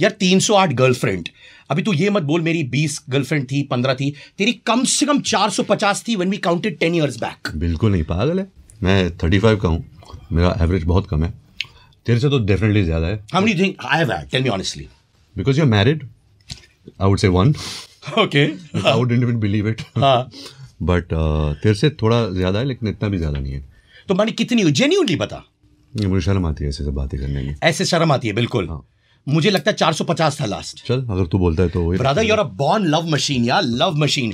यार 308 गर्लफ्रेंड अभी तू ये मत बोल मेरी 20 गर्लफ्रेंड थी 15 थी तेरी कम से कम 450 थी when we counted 10 years back बिल्कुल नहीं पागल है मैं 35 का हूँ मेरा एवरेज बहुत कम है तेरे से तो डेफिनेटली ज़्यादा है how many think I have tell me honestly because you are married I would say one okay I would even believe it हां बट तेरे से थोड़ा ज़्यादा है लेकिन इतना भी ज़्यादा नहीं है तो मैंने कितनी जेन्युइनली बता मुझे शर्म आती है ऐसे से बातें करने में ऐसे शर्म आती है बिल्कुल हाँ. मुझे लगता है 450 था लास्ट चल अगर तू बोलता है तो brother you're a born love machine यार लव मशीन